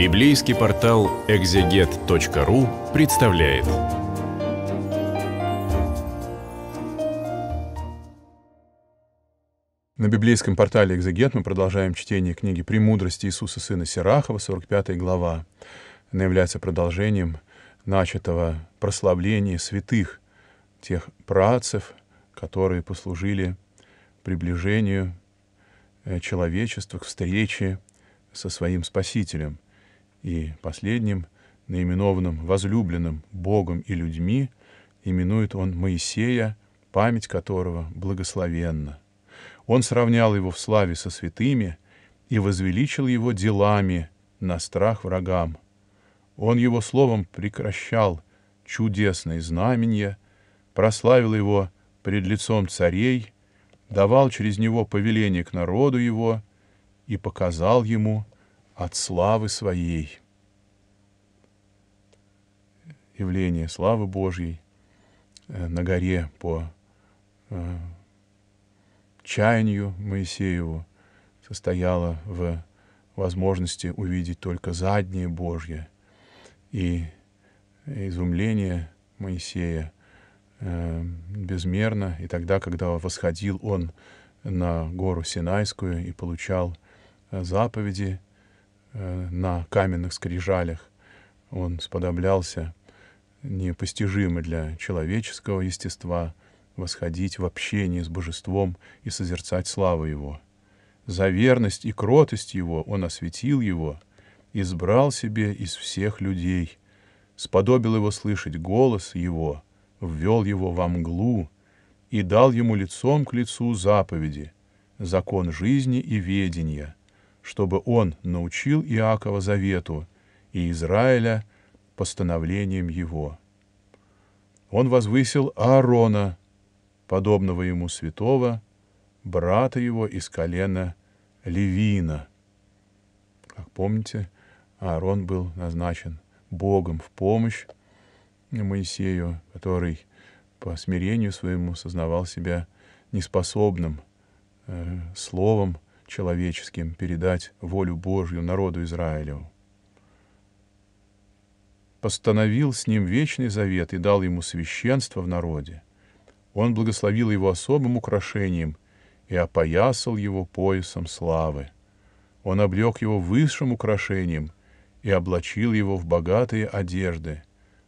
Библейский портал экзегет.ру представляет. На библейском портале «Экзегет» мы продолжаем чтение книги «Премудрость Иисуса Сына Сирахова», 45 глава. Она является продолжением начатого прославления святых, тех працев, которые послужили приближению э, человечества к встрече со своим Спасителем – и последним, наименованным возлюбленным Богом и людьми, именует он Моисея, память которого благословенна. Он сравнял его в славе со святыми и возвеличил его делами на страх врагам. Он его словом прекращал чудесные знамения, прославил его пред лицом царей, давал через него повеление к народу его и показал ему — от славы своей. Явление славы Божьей э, на горе по э, чаянию Моисееву состояло в возможности увидеть только заднее Божье. И изумление Моисея э, безмерно, и тогда, когда восходил он на гору Синайскую и получал заповеди, Э, на каменных скрижалях. Он сподоблялся непостижимо для человеческого естества восходить в общении с Божеством и созерцать славу Его. За верность и кротость Его Он осветил Его, избрал себе из всех людей, сподобил Его слышать голос Его, ввел Его во мглу и дал Ему лицом к лицу заповеди, закон жизни и ведения — чтобы он научил Иакова завету и Израиля постановлением его. Он возвысил Аарона, подобного ему святого, брата его из колена Левина. Как помните, Аарон был назначен Богом в помощь Моисею, который по смирению своему сознавал себя неспособным э, словом человеческим передать волю Божью народу Израилю. Постановил с ним вечный завет и дал ему священство в народе. Он благословил его особым украшением и опоясал его поясом славы. Он облег его высшим украшением и облачил его в богатые одежды,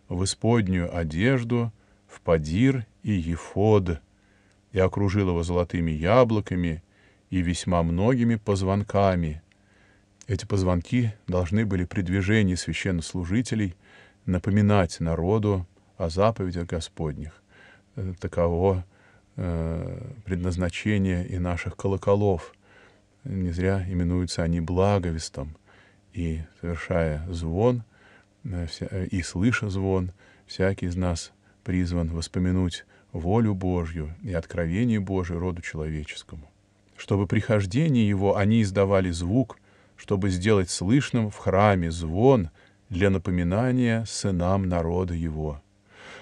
в исподнюю одежду, в падир и ефод, и окружил его золотыми яблоками — и весьма многими позвонками. Эти позвонки должны были при движении священнослужителей напоминать народу о заповедях Господних. Э, таково э, предназначение и наших колоколов. Не зря именуются они благовестом. И, совершая звон, э, и слыша звон, всякий из нас призван воспомянуть волю Божью и откровение Божие роду человеческому чтобы при хождении его они издавали звук, чтобы сделать слышным в храме звон для напоминания сынам народа его.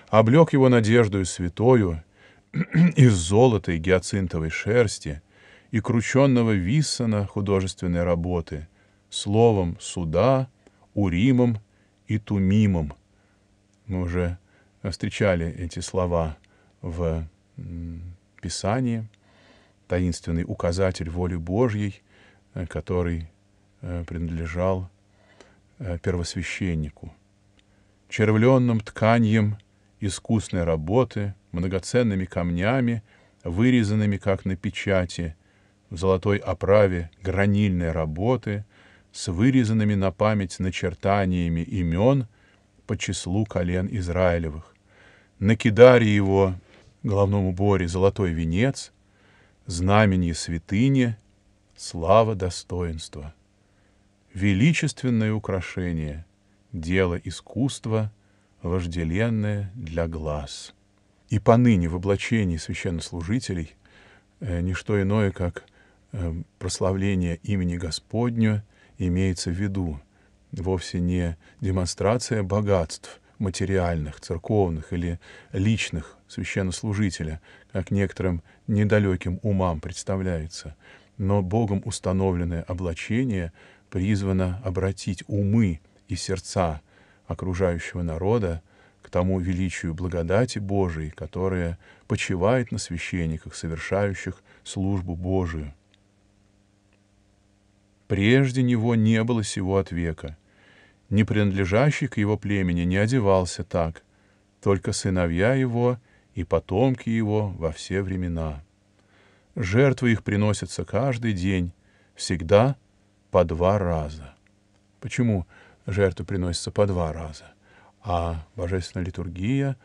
Облег его надеждою святою из золотой гиацинтовой шерсти и крученного виссона художественной работы, словом суда, уримом и тумимом. Мы уже э, встречали эти слова в Писании — таинственный указатель воли Божьей, э, который э, принадлежал э, первосвященнику. Червленным тканьем искусной работы, многоценными камнями, вырезанными, как на печати, в золотой оправе гранильной работы, с вырезанными на память начертаниями имен по числу колен Израилевых. На кидаре его, головному боре, золотой венец — знамение святыни, слава достоинства, величественное украшение, дело искусства, вожделенное для глаз. И поныне в облачении священнослужителей э, ничто иное, как э, прославление имени Господню, имеется в виду, вовсе не демонстрация богатств материальных, церковных или личных священнослужителя, как некоторым недалеким умам представляется, но Богом установленное облачение призвано обратить умы и сердца окружающего народа к тому величию благодати Божией, которая почивает на священниках, совершающих службу Божию. Прежде него не было сего от века. Не принадлежащий к его племени не одевался так, только сыновья его — и потомки его во все времена. Жертвы их приносятся каждый день, всегда по два раза. Почему жертвы приносятся по два раза? А божественная литургия,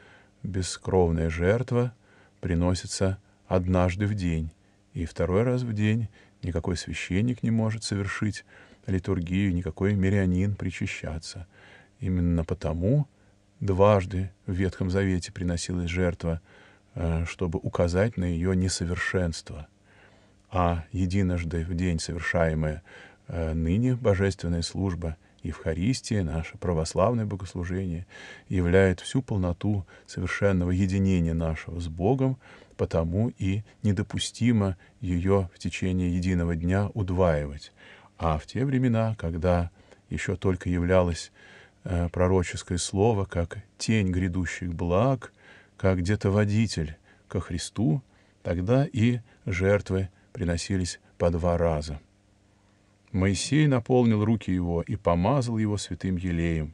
бескровная жертва, приносится однажды в день, и второй раз в день никакой священник не может совершить литургию, никакой мирянин причащаться. Именно потому дважды в Ветхом Завете приносилась жертва, э, чтобы указать на ее несовершенство, а единожды в день совершаемая э, ныне божественная служба Евхаристия, наше православное богослужение, являет всю полноту совершенного единения нашего с Богом, потому и недопустимо ее в течение единого дня удваивать. А в те времена, когда еще только являлась Э, пророческое слово, как тень грядущих благ, как где-то водитель ко Христу, тогда и жертвы приносились по два раза. Моисей наполнил руки его и помазал его святым елеем.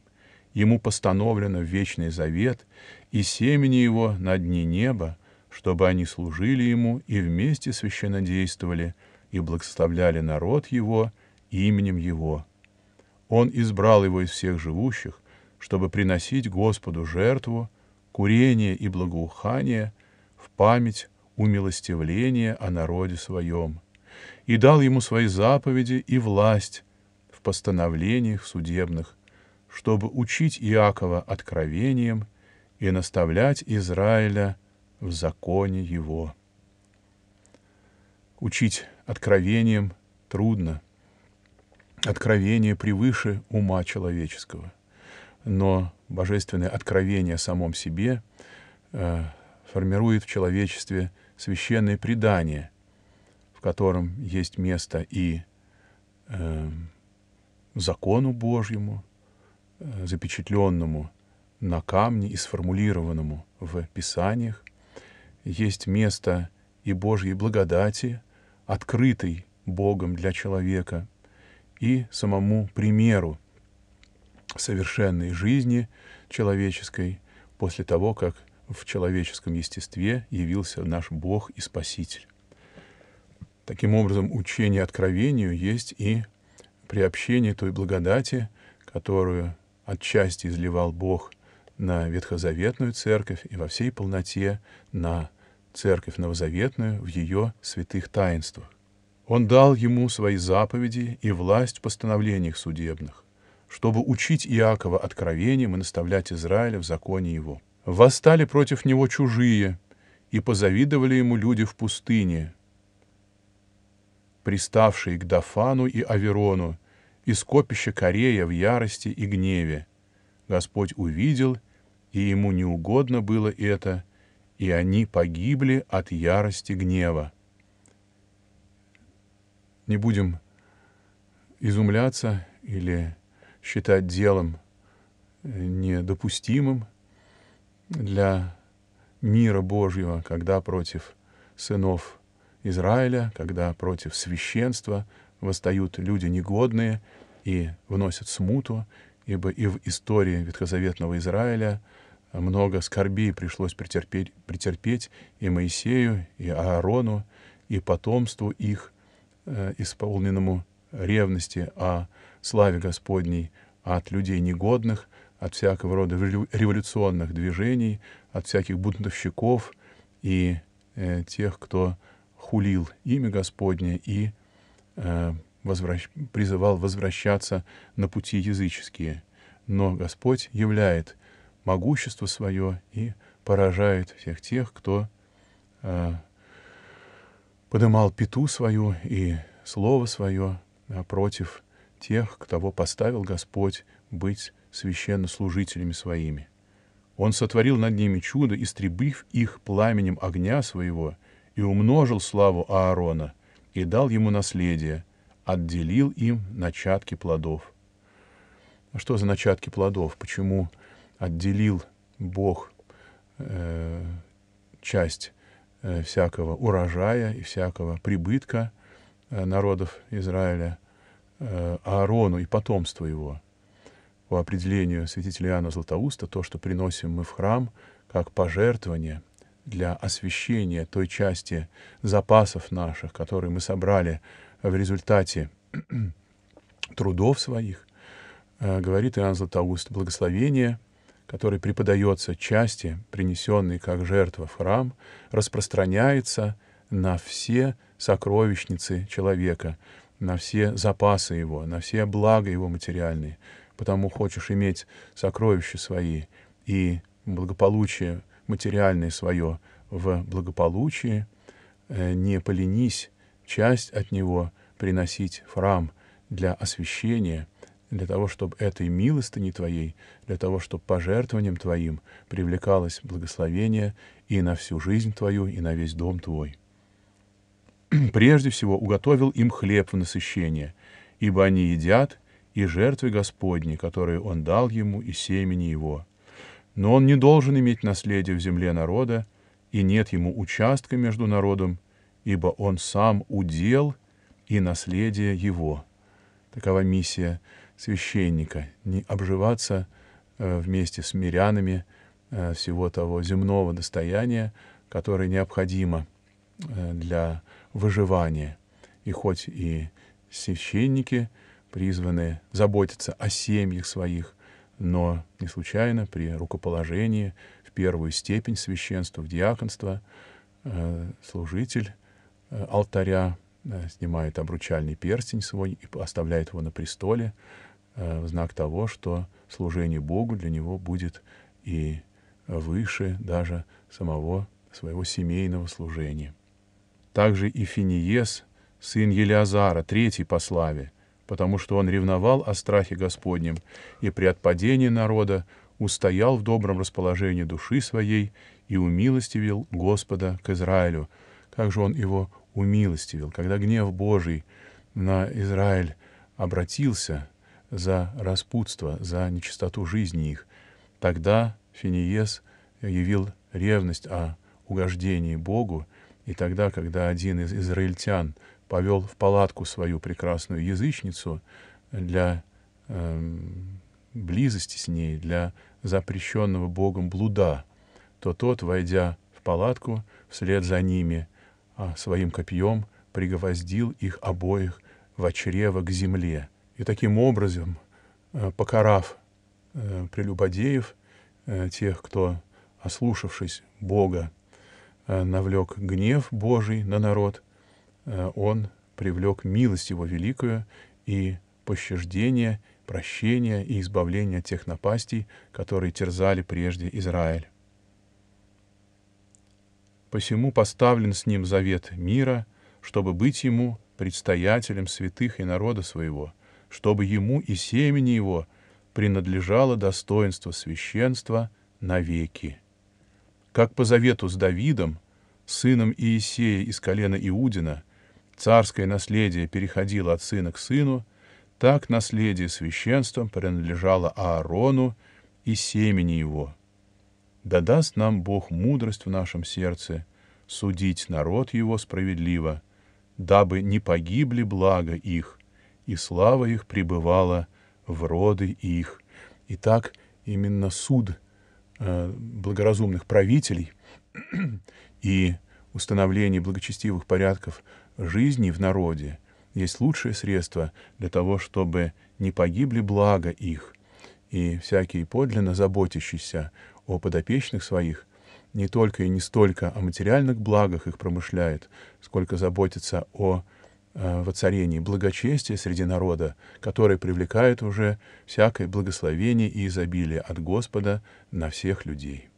Ему постановлено вечный завет и семени его на дни неба, чтобы они служили ему и вместе священно действовали и благословляли народ его именем его, он избрал его из всех живущих, чтобы приносить Господу жертву, курение и благоухание в память умилостивления о народе своем, и дал ему свои заповеди и власть в постановлениях судебных, чтобы учить Иакова откровением и наставлять Израиля в законе его. Учить откровением трудно — откровение превыше ума человеческого. Но божественное откровение о самом себе э, формирует в человечестве священное предание, в котором есть место и э, закону Божьему, э, запечатленному на камне и сформулированному в Писаниях, есть место и Божьей благодати, открытой Богом для человека, и самому примеру совершенной жизни человеческой после того, как в человеческом естестве явился наш Бог и Спаситель. Таким образом, учение откровению есть и приобщение той благодати, которую отчасти изливал Бог на Ветхозаветную церковь и во всей полноте на церковь новозаветную в ее святых таинствах. Он дал ему свои заповеди и власть в постановлениях судебных, чтобы учить Иакова откровением и наставлять Израиля в законе его. Восстали против него чужие, и позавидовали ему люди в пустыне, приставшие к Дафану и Аверону, и скопище Корея в ярости и гневе. Господь увидел, и ему неугодно было это, и они погибли от ярости гнева не будем изумляться или считать делом э, недопустимым для мира Божьего, когда против сынов Израиля, когда против священства восстают люди негодные и вносят смуту, ибо и в истории ветхозаветного Израиля много скорбей пришлось претерпеть, претерпеть и Моисею, и Аарону, и потомству их — Э, исполненному ревности о а славе Господней от людей негодных, от всякого рода революционных движений, от всяких бунтовщиков и э, тех, кто хулил имя Господне и э, возвращ... призывал возвращаться на пути языческие. Но Господь являет могущество свое и поражает всех тех, кто э, подымал пету свою и слово свое против тех, кого поставил Господь быть священнослужителями своими. Он сотворил над ними чудо, истребив их пламенем огня своего, и умножил славу Аарона, и дал ему наследие, отделил им начатки плодов. А что за начатки плодов? Почему отделил Бог э, часть Э, всякого урожая и всякого прибытка э, народов Израиля э, Аарону и потомству его. По определению святителя Иоанна Златоуста, то, что приносим мы в храм, как пожертвование для освящения той части запасов наших, которые мы собрали в результате трудов своих, говорит Иоанн Златоуст, благословение — который преподается части, принесенной как жертва в храм, распространяется на все сокровищницы человека, на все запасы его, на все блага его материальные. Потому хочешь иметь сокровища свои и благополучие материальное свое в благополучии, э, не поленись часть от него приносить в храм для освящения — для того, чтобы этой милостыни Твоей, для того, чтобы пожертвованием Твоим привлекалось благословение и на всю жизнь Твою, и на весь дом Твой. Прежде всего уготовил им хлеб в насыщение, ибо они едят и жертвы Господни, которые Он дал ему и семени его. Но он не должен иметь наследие в земле народа, и нет ему участка между народом, ибо он сам удел и наследие его. Такова миссия священника, не обживаться э, вместе с мирянами э, всего того земного достояния, которое необходимо э, для выживания. И хоть и священники призваны заботиться о семьях своих, но не случайно при рукоположении в первую степень священства, в диаконство, служитель алтаря снимает обручальный перстень свой и оставляет его на престоле, Э, в знак того, что служение Богу для него будет и выше даже самого своего семейного служения. Также и Финиес, сын Елиазара, третий по славе, потому что он ревновал о страхе Господнем и при отпадении народа устоял в добром расположении души своей и умилостивил Господа к Израилю. Как же он его умилостивил, когда гнев Божий на Израиль обратился — за распутство, за нечистоту жизни их. Тогда Финиес явил ревность о угождении Богу, и тогда, когда один из израильтян повел в палатку свою прекрасную язычницу для э, близости с ней, для запрещенного Богом блуда, то тот, войдя в палатку, вслед за ними а, своим копьем пригвоздил их обоих в чрево к земле — и таким образом, э, покарав э, прелюбодеев, э, тех, кто, ослушавшись Бога, навлек гнев Божий на народ, он привлек милость его великую и пощаждение, прощение и избавление от тех напастей, которые терзали прежде Израиль. Посему поставлен с ним завет мира, чтобы быть ему предстоятелем святых и народа своего — чтобы ему и семени его принадлежало достоинство священства навеки. Как по завету с Давидом, сыном Иисея из колена Иудина, царское наследие переходило от сына к сыну, так наследие священством принадлежало Аарону и семени его. Да даст нам Бог мудрость в нашем сердце судить народ его справедливо, дабы не погибли благо их, и слава их пребывала в роды их. И так именно суд э, благоразумных правителей и установление благочестивых порядков жизни в народе есть лучшее средство для того, чтобы не погибли благо их, и всякий подлинно заботящийся о подопечных своих не только и не столько о материальных благах их промышляет, сколько заботится о Э, воцарении благочестия среди народа, которое привлекает уже всякое благословение и изобилие от Господа на всех людей.